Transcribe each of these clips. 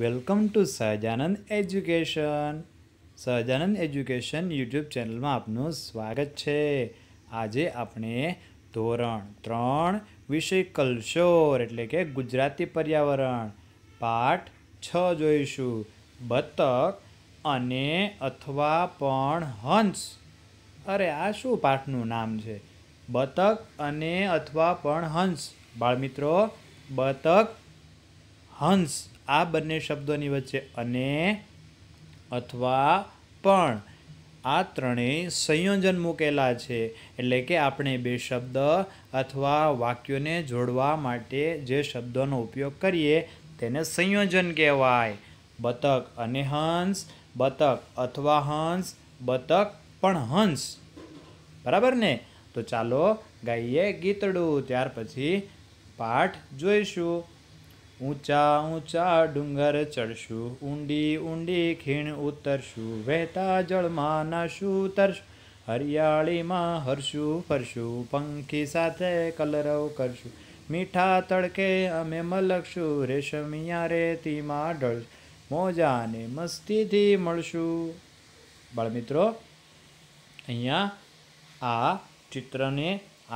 welcome to Sahajanand Education Sahajanand Education YouTube ચેનલમાં આપનું સ્વાગત છે આજે આપણે ધોરણ ત્રણ વિષય કલ્શોર એટલે કે ગુજરાતી પર્યાવરણ પાઠ છ જોઈશું બતક અને અથવા પણ હંસ અરે આ શું પાઠનું નામ છે બતક અને અથવા પણ હંસ બાળમિત્રો બતક હંસ આ બંને શબ્દોની વચ્ચે અને અથવા પણ આ ત્રણેય સંયોજન મૂકેલા છે એટલે કે આપણે બે શબ્દ અથવા વાક્યોને જોડવા માટે જે શબ્દોનો ઉપયોગ કરીએ તેને સંયોજન કહેવાય બતક અને હંસ બતક અથવા હંસ બતક પણ હંસ બરાબર ને તો ચાલો ગાઈએ ગીતડું ત્યાર પછી પાઠ જોઈશું ઊંચા ઊંચા ડુંગર ચડશું ઊંડી ઊંડી ખીણ ઉતરશું વહેતા જળમાં નાશું તરશું હરિયાળીમાં હરશું ફરશું પંખી સાથે કલરવ કરશું મીઠા તડકે અમે મલકશું રેશમિયા રેતીમાં ડળ મોજાને મસ્તીથી મળશું બાળમિત્રો અહીંયા આ ચિત્રને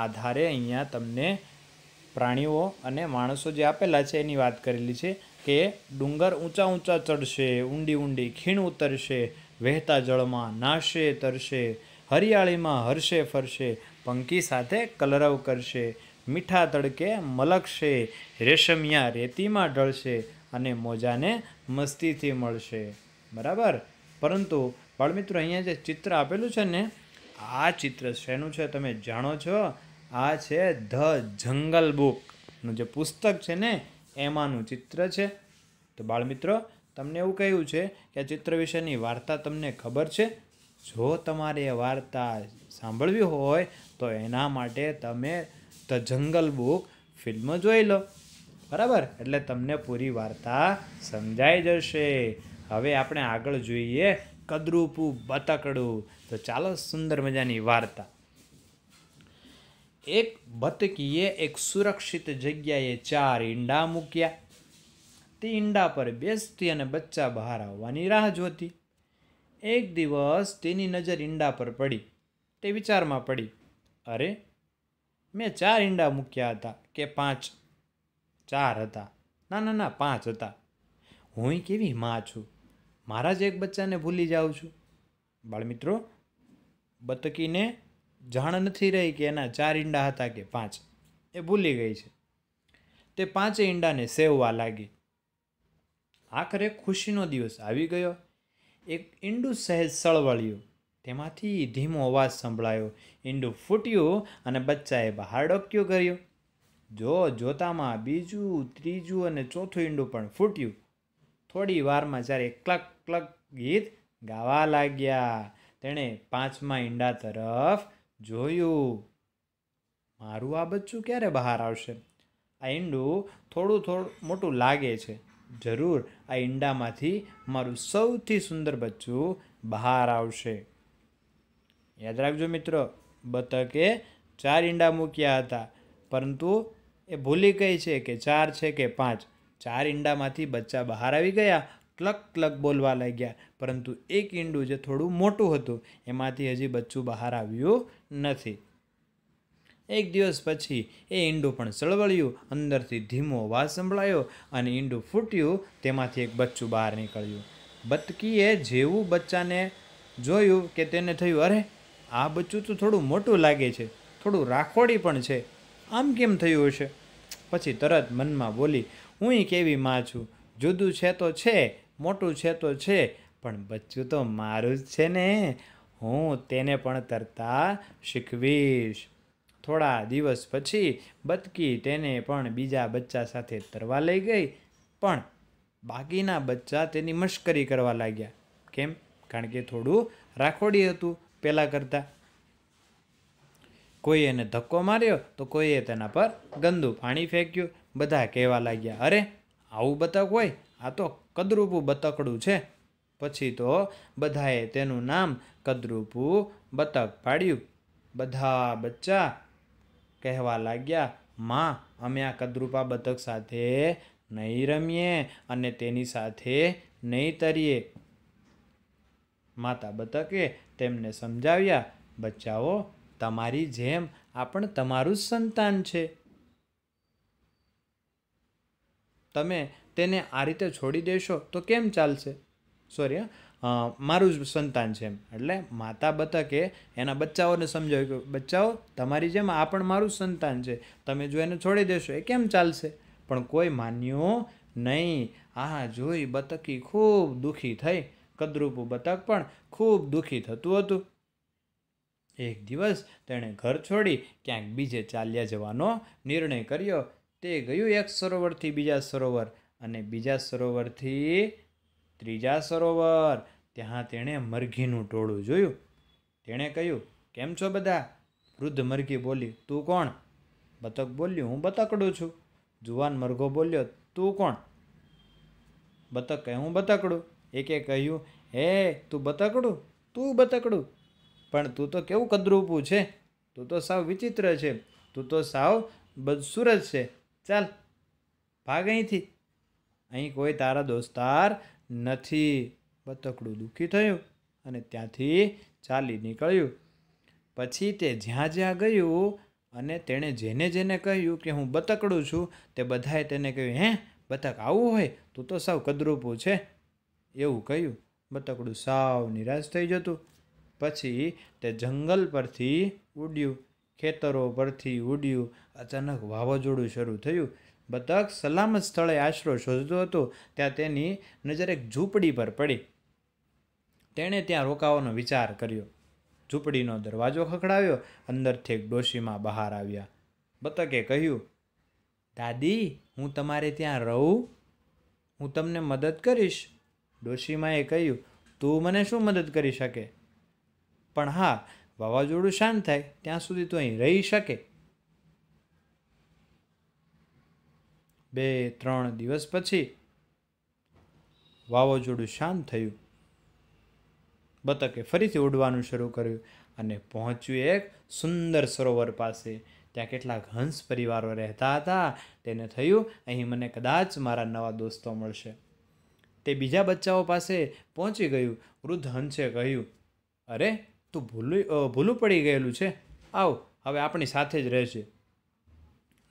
આધારે અહીંયા તમને પ્રાણીઓ અને માણસો જે આપેલા છે એની વાત કરેલી છે કે ડુંગર ઊંચા ઊંચા ચડશે ઊંડી ઊંડી ખીણ ઉતરશે વહેતા જળમાં નાશે તરશે હરિયાળીમાં હરશે ફરશે પંખી સાથે કલરવ કરશે મીઠા તડકે મલકશે રેશમિયા રેતીમાં ઢળશે અને મોજાને મસ્તીથી મળશે બરાબર પરંતુ બાળમિત્રો અહીંયા જે ચિત્ર આપેલું છે ને આ ચિત્ર શેનું છે તમે જાણો છો આ છે ધ જંગલ બુકનું જે પુસ્તક છે ને એમાંનું ચિત્ર છે તો બાળમિત્રો તમને એવું કહ્યું છે કે આ ચિત્ર વિશેની વાર્તા તમને ખબર છે જો તમારે એ વાર્તા સાંભળવી હોય તો એના માટે તમે ધ જંગલ બુક ફિલ્મ જોઈ લો બરાબર એટલે તમને પૂરી વાર્તા સમજાઈ જશે હવે આપણે આગળ જોઈએ કદરૂપું બતકડું તો ચાલો સુંદર મજાની વાર્તા એક બતકીએ એક સુરક્ષિત જગ્યાએ ચાર ઈંડા મૂક્યા તે ઈંડા પર બેસતી અને બચ્ચા બહાર આવવાની રાહ જોતી એક દિવસ તેની નજર ઈંડા પર પડી તે વિચારમાં પડી અરે મેં ચાર ઈંડા મૂક્યા હતા કે પાંચ ચાર હતા ના ના ના પાંચ હતા હું કેવી માં છું મારા જ એક બચ્ચાને ભૂલી જાઉં છું બાળમિત્રો બતકીને જાણ નથી રહી કે એના ચાર ઈંડા હતા કે પાંચ એ ભૂલી ગઈ છે તે પાંચે ઈંડાને સેવવા લાગી આખરે ખુશીનો દિવસ આવી ગયો એક ઈંડું સહેજ સળવળ્યું તેમાંથી ધીમો અવાજ સંભળાયો ઈંડું ફૂટ્યું અને બચ્ચાએ બહાર ડોક્યું કર્યું જો જોતામાં બીજું ત્રીજું અને ચોથું ઈંડું પણ ફૂટ્યું થોડી વારમાં જ્યારે ક્લક ક્લક ગીત ગાવા લાગ્યા તેણે પાંચમા ઈંડા તરફ જોયું મારું આ બચ્ચું ક્યારે બહાર આવશે આ ઈંડું થોડું થોડું મોટું લાગે છે જરૂર આ ઈંડામાંથી મારું સૌથી સુંદર બચ્ચું બહાર આવશે યાદ રાખજો મિત્રો બતકે ચાર ઈંડા મૂક્યા હતા પરંતુ એ ભૂલી ગઈ છે કે ચાર છે કે પાંચ ચાર ઈંડામાંથી બચ્ચા બહાર આવી ગયા ક્લક ક્લક બોલવા લાગ્યા પરંતુ એક ઈંડું જે થોડું મોટું હતું એમાંથી હજી બચ્ચું બહાર આવ્યું નથી એક દિવસ પછી એ ઈંડું પણ ચળવળ્યું અંદરથી ધીમો અવાજ સંભળાયો અને ઈંડું ફૂટ્યું તેમાંથી એક બચ્ચું બહાર નીકળ્યું બતકીએ જેવું બચ્ચાને જોયું કે તેને થયું અરે આ બચ્ચું તો થોડું મોટું લાગે છે થોડું રાખોડી પણ છે આમ કેમ થયું હશે પછી તરત મનમાં બોલી હું કેવી માં છું જુદું છે તો છે મોટું છે તો છે પણ બચ્ચું તો મારું જ છે ને હું તેને પણ તરતા શીખવીશ થોડા દિવસ પછી બતકી તેને પણ બીજા બચ્ચા સાથે તરવા લઈ ગઈ પણ બાકીના બચ્ચા તેની મશ્કરી કરવા લાગ્યા કેમ કારણ કે થોડું રાખોડી હતું પહેલાં કરતાં કોઈ એને ધક્કો માર્યો તો કોઈએ તેના પર ગંદુ પાણી ફેંક્યું બધા કહેવા લાગ્યા અરે આવું બતક હોય આ તો કદરૂપું બતકડું છે પછી તો બધાએ તેનું નામ કદરૂપું બતક પાડ્યું બધા બચ્ચા કહેવા લાગ્યા માં અમે આ કદરૂપા બતક સાથે નહીં રમીએ અને તેની સાથે નહીં તરીએ માતા બતકે તેમને સમજાવ્યા બચ્ચાઓ તમારી જેમ આ પણ તમારું જ સંતાન છે તમે તેને આ રીતે છોડી દેશો તો કેમ ચાલશે સોરી મારું જ સંતાન છે એમ એટલે માતા બતકે એના બચ્ચાઓને સમજાવ્યું કે બચ્ચાઓ તમારી જેમ આ પણ મારું જ સંતાન છે તમે જો એને છોડી દેશો એ કેમ ચાલશે પણ કોઈ માન્યું નહીં આ જોઈ બતકી ખૂબ દુઃખી થઈ કદરૂપું બતક પણ ખૂબ દુઃખી થતું હતું એક દિવસ તેણે ઘર છોડી ક્યાંક બીજે ચાલ્યા જવાનો નિર્ણય કર્યો તે ગયું એક સરોવરથી બીજા સરોવર અને બીજા સરોવરથી ત્રીજા સરોવર ત્યાં તેણે મરઘીનું ટોળું જોયું તેણે કહ્યું કેમ છો બધા વૃદ્ધ મરઘી બોલી તું કોણ બતક બોલ્યું હું બતકડું છું જુવાન મરઘો બોલ્યો તું કોણ બતક કહે હું બતકડું એકે કહ્યું હે તું બતકડું તું બતકડું પણ તું તો કેવું કદરૂપું છે તું તો સાવ વિચિત્ર છે તું તો સાવ બદસુરત છે ચાલ ભાગ અહીંથી અહીં કોઈ તારા દોસ્તાર નથી બતકડું દુઃખી થયું અને ત્યાંથી ચાલી નીકળ્યું પછી તે જ્યાં જ્યાં ગયું અને તેણે જેને જેને કહ્યું કે હું બતકડું છું તે બધાએ તેને કહ્યું હે બતક આવું હોય તું તો સાવ કદરૂપું છે એવું કહ્યું બતકડું સાવ નિરાશ થઈ જતું પછી તે જંગલ પરથી ઉડ્યું ખેતરો પરથી ઉડ્યું અચાનક વાવાઝોડું શરૂ થયું બતક સલામત સ્થળે આશરો શોધતો હતો ત્યાં તેની નજર એક ઝૂંપડી પર પડી તેણે ત્યાં રોકાવાનો વિચાર કર્યો ઝૂંપડીનો દરવાજો ખખડાવ્યો અંદરથી એક ડોશીમાં બહાર આવ્યા બતકે કહ્યું દાદી હું તમારે ત્યાં રહું હું તમને મદદ કરીશ ડોશીમાએ કહ્યું તું મને શું મદદ કરી શકે પણ હા વાવાઝોડું શાંત થાય ત્યાં સુધી તું અહીં રહી શકે બે ત્રણ દિવસ પછી વાવાઝોડું શાંત થયું બતકે ફરીથી ઉડવાનું શરૂ કર્યું અને પહોંચ્યું એક સુંદર સરોવર પાસે ત્યાં કેટલાક હંસ પરિવારો રહેતા હતા તેને થયું અહીં મને કદાચ મારા નવા દોસ્તો મળશે તે બીજા બચ્ચાઓ પાસે પહોંચી ગયું વૃદ્ધ હંસે કહ્યું અરે તું ભૂલું ભૂલું પડી ગયેલું છે આવ હવે આપણી સાથે જ રહેશે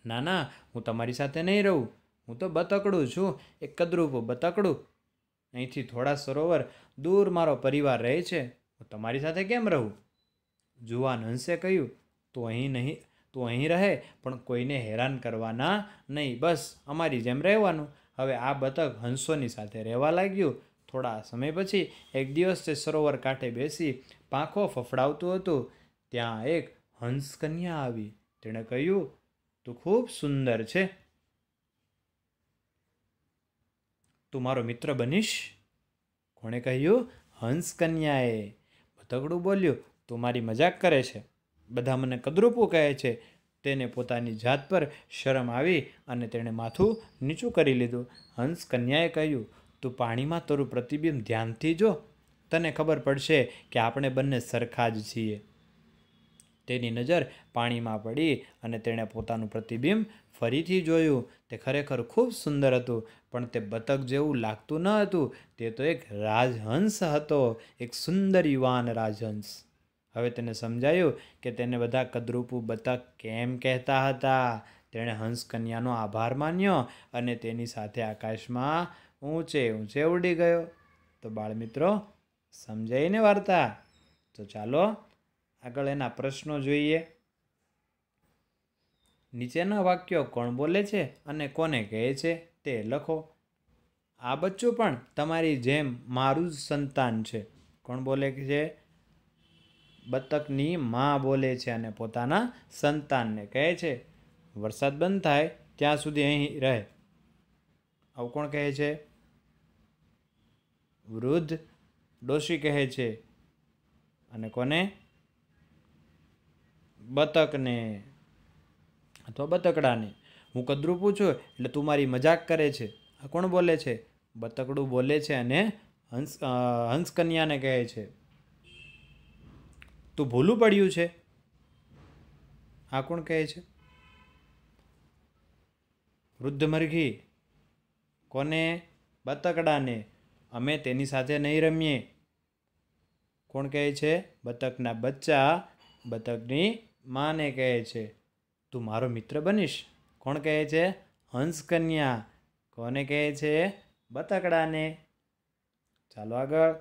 ના ના હું તમારી સાથે નહીં રહું હું તો બતકડું છું એક કદરૂપ બતકડું અહીંથી થોડા સરોવર દૂર મારો પરિવાર રહે છે હું તમારી સાથે કેમ રહું જુવાન હંસે કહ્યું તો અહીં નહીં તું અહીં રહે પણ કોઈને હેરાન કરવાના નહીં બસ અમારી જેમ રહેવાનું હવે આ બતક હંસોની સાથે રહેવા લાગ્યું થોડા સમય પછી એક દિવસ તે સરોવર કાંઠે બેસી પાંખો ફફડાવતું હતું ત્યાં એક હંસકન્યા આવી તેણે કહ્યું તું ખૂબ સુંદર છે તું મારો મિત્ર બનીશ કોણે કહ્યું હંસ કન્યાએ ભતકડું બોલ્યું તું મારી મજાક કરે છે બધા મને કદરૂપું કહે છે તેને પોતાની જાત પર શરમ આવી અને તેણે માથું નીચું કરી લીધું હંસ કન્યાએ કહ્યું તું પાણીમાં તારું પ્રતિબિંબ ધ્યાનથી જો તને ખબર પડશે કે આપણે બંને સરખા જ છીએ તેની નજર પાણીમાં પડી અને તેણે પોતાનું પ્રતિબિંબ ફરીથી જોયું તે ખરેખર ખૂબ સુંદર હતું પણ તે બતક જેવું લાગતું ન હતું તે તો એક રાજહંસ હતો એક સુંદર યુવાન રાજહંસ હવે તેને સમજાયું કે તેને બધા કદરૂપું બતક કેમ કહેતા હતા તેણે હંસકન્યાનો આભાર માન્યો અને તેની સાથે આકાશમાં ઊંચે ઊંચે ઉડી ગયો તો બાળમિત્રો ને વાર્તા તો ચાલો આગળ એના પ્રશ્નો જોઈએ નીચેના વાક્યો કોણ બોલે છે અને કોને કહે છે તે લખો આ બચ્ચું પણ તમારી જેમ મારું જ સંતાન છે કોણ બોલે છે બતકની માં બોલે છે અને પોતાના સંતાનને કહે છે વરસાદ બંધ થાય ત્યાં સુધી અહીં રહે આવું કોણ કહે છે વૃદ્ધ ડોશી કહે છે અને કોને બતકને અથવા બતકડાને હું કદરું પૂછું એટલે તું મારી મજાક કરે છે આ કોણ બોલે છે બતકડું બોલે છે અને હંસ હંસકન્યાને કહે છે તું ભૂલું પડ્યું છે આ કોણ કહે છે વૃદ્ધ મરઘી કોને બતકડાને અમે તેની સાથે નહીં રમીએ કોણ કહે છે બતકના બચ્ચા બતકની માને કહે છે તું મારો મિત્ર બનીશ કોણ કહે છે હંસકન્યા કોને કહે છે બતકડાને ચાલો આગળ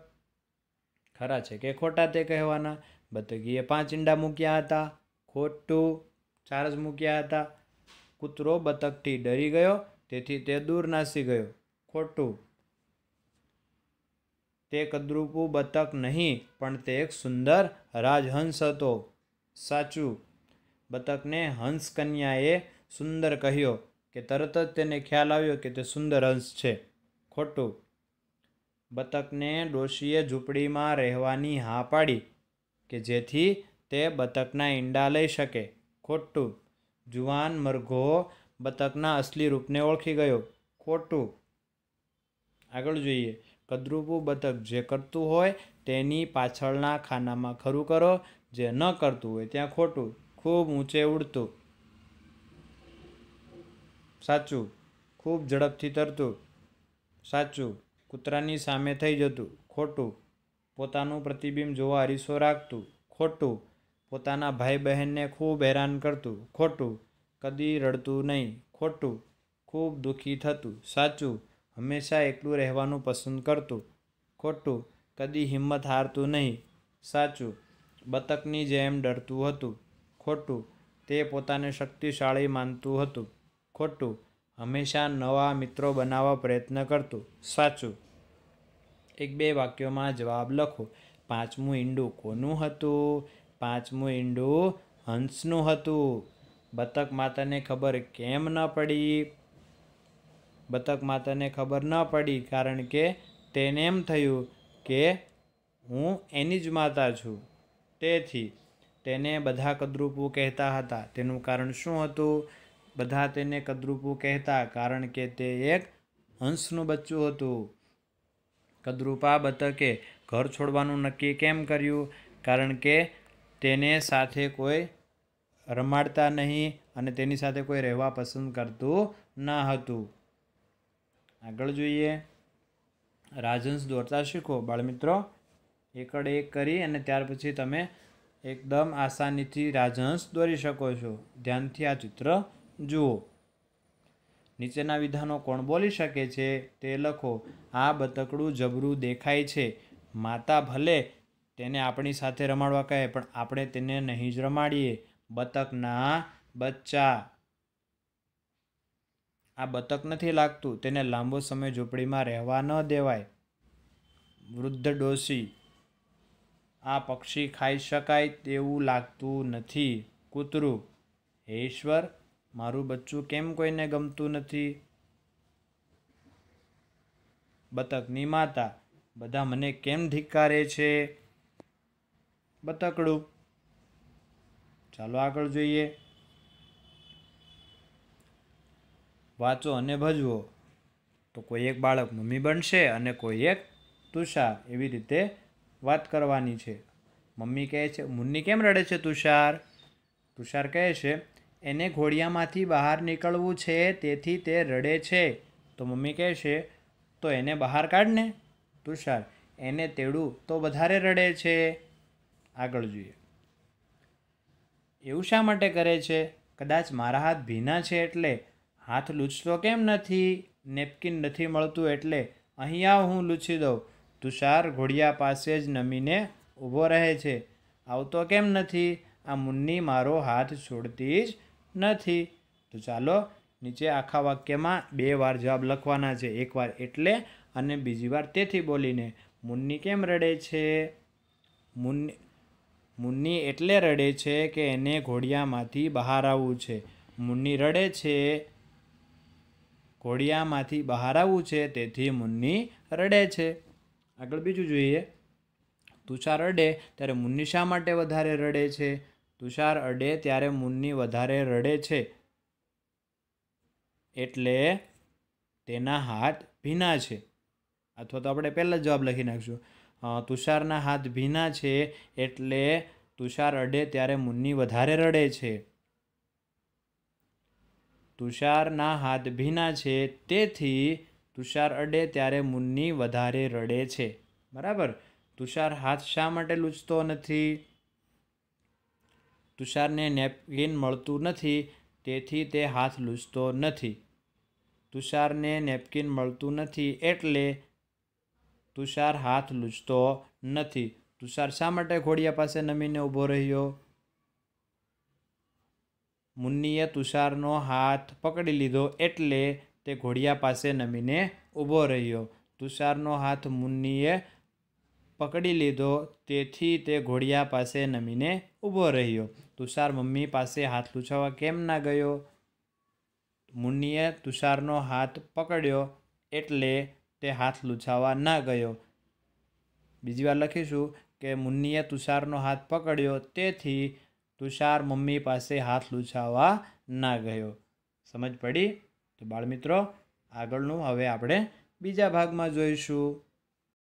ખરા છે કે ખોટા તે કહેવાના બતકીએ પાંચ ઈંડા મૂક્યા હતા ખોટું ચાર જ મૂક્યા હતા કૂતરો બતકથી ડરી ગયો તેથી તે દૂર નાસી ગયો ખોટું તે કદરૂપું બતક નહીં પણ તે એક સુંદર રાજહંસ હતો સાચું બતકને હંસ કન્યાએ સુંદર કહ્યો કે તરત જ તેને ખ્યાલ આવ્યો કે તે સુંદર હંસ છે ખોટું બતકને ડોશીએ ઝૂંપડીમાં રહેવાની હા પાડી કે જેથી તે બતકના ઈંડા લઈ શકે ખોટું જુવાન મરઘો બતકના અસલી રૂપને ઓળખી ગયો ખોટું આગળ જોઈએ કદરૂપું બતક જે કરતું હોય તેની પાછળના ખાનામાં ખરું કરો જે ન કરતું હોય ત્યાં ખોટું ખૂબ ઊંચે ઉડતું સાચું ખૂબ ઝડપથી તરતું સાચું કૂતરાની સામે થઈ જતું ખોટું પોતાનું પ્રતિબિંબ જોવા અરીસો રાખતું ખોટું પોતાના ભાઈ બહેનને ખૂબ હેરાન કરતું ખોટું કદી રડતું નહીં ખોટું ખૂબ દુઃખી થતું સાચું હંમેશા એકલું રહેવાનું પસંદ કરતું ખોટું કદી હિંમત હારતું નહીં સાચું બતકની જેમ ડરતું હતું ખોટું તે પોતાને શક્તિશાળી માનતું હતું ખોટું હંમેશા નવા મિત્રો બનાવવા પ્રયત્ન કરતું સાચું એક બે વાક્યોમાં જવાબ લખો પાંચમું ઈંડું કોનું હતું પાંચમું ઈંડું હંસનું હતું બતક માતાને ખબર કેમ ન પડી બતક માતાને ખબર ન પડી કારણ કે તેને એમ થયું કે હું એની જ માતા છું તેથી તેને બધા કદરૂપુ કહેતા હતા તેનું કારણ શું હતું બધા તેને કદરૂપુ કહેતા કારણ કે તે એક હંસનું બચ્ચું હતું કદરૂપા બતકે ઘર છોડવાનું નક્કી કેમ કર્યું કારણ કે તેને સાથે કોઈ રમાડતા નહીં અને તેની સાથે કોઈ રહેવા પસંદ કરતું ન હતું આગળ જોઈએ રાજહંસ દોરતા શીખો બાળમિત્રો એકડ એક કરી અને ત્યાર પછી તમે એકદમ આસાનીથી રાજહંસ દોરી શકો છો ધ્યાનથી આ ચિત્ર જુઓ નીચેના વિધાનો કોણ બોલી શકે છે તે લખો આ બતકડું જબરું દેખાય છે માતા ભલે તેને આપણી સાથે રમાડવા કહે પણ આપણે તેને નહીં જ રમાડીએ બતકના બચ્ચા આ બતક નથી લાગતું તેને લાંબો સમય ઝૂંપડીમાં રહેવા ન દેવાય વૃદ્ધ ડોસી આ પક્ષી ખાઈ શકાય તેવું લાગતું નથી કૂતરું હે ઈશ્વર મારું બચ્ચું કેમ કોઈને ગમતું નથી બતકની માતા બધા મને કેમ ધિક્કારે છે બતકડું ચાલો આગળ જોઈએ વાંચો અને ભજવો તો કોઈ એક બાળક મમ્મી બનશે અને કોઈ એક તુષાર એવી રીતે વાત કરવાની છે મમ્મી કહે છે મુન્ની કેમ રડે છે તુષાર તુષાર કહે છે એને ઘોડિયામાંથી બહાર નીકળવું છે તેથી તે રડે છે તો મમ્મી કહે છે તો એને બહાર કાઢને તુષાર એને તેડું તો વધારે રડે છે આગળ જોઈએ એવું શા માટે કરે છે કદાચ મારા હાથ ભીના છે એટલે હાથ લૂછતો કેમ નથી નેપકિન નથી મળતું એટલે અહીંયા હું લૂછી દઉં તુષાર ઘોડિયા પાસે જ નમીને ઊભો રહે છે આવતો કેમ નથી આ મુન્ની મારો હાથ છોડતી જ નથી તો ચાલો નીચે આખા વાક્યમાં બે વાર જવાબ લખવાના છે એકવાર એટલે અને બીજી વાર તેથી બોલીને મુન્ની કેમ રડે છે મુન્ની મુન્ની એટલે રડે છે કે એને ઘોડિયામાંથી બહાર આવવું છે મુન્ની રડે છે ઘોડિયામાંથી બહાર આવવું છે તેથી મુન્ની રડે છે આગળ બીજું જોઈએ તુષાર અડે ત્યારે મુન્ની શા માટે વધારે રડે છે તુષાર અડે ત્યારે મુન્ની વધારે રડે છે એટલે તેના હાથ ભીના છે અથવા તો આપણે પહેલાં જ જવાબ લખી નાખશું તુષારના હાથ ભીના છે એટલે તુષાર અડે ત્યારે મુન્ની વધારે રડે છે તુષારના હાથ ભીના છે તેથી તુષાર અડે ત્યારે મુન્ની વધારે રડે છે બરાબર તુષાર હાથ શા માટે લૂછતો નથી તુષારને નેપકિન મળતું નથી તેથી તે હાથ લૂછતો નથી તુષારને નેપકિન મળતું નથી એટલે તુષાર હાથ લૂછતો નથી તુષાર શા માટે ઘોડિયા પાસે નમીને ઊભો રહ્યો મુન્નીએ તુષારનો હાથ પકડી લીધો એટલે તે ઘોડિયા પાસે નમીને ઊભો રહ્યો તુષારનો હાથ મુન્નીએ પકડી લીધો તેથી તે ઘોડિયા પાસે નમીને ઊભો રહ્યો તુષાર મમ્મી પાસે હાથ લૂછાવા કેમ ના ગયો મુન્નીએ તુષારનો હાથ પકડ્યો એટલે તે હાથ લૂછાવા ના ગયો બીજી વાર લખીશું કે મુન્નીએ તુષારનો હાથ પકડ્યો તેથી તુષાર મમ્મી પાસે હાથ લૂછાવવા ના ગયો સમજ પડી તો બાળમિત્રો આગળનું હવે આપણે બીજા ભાગમાં જોઈશું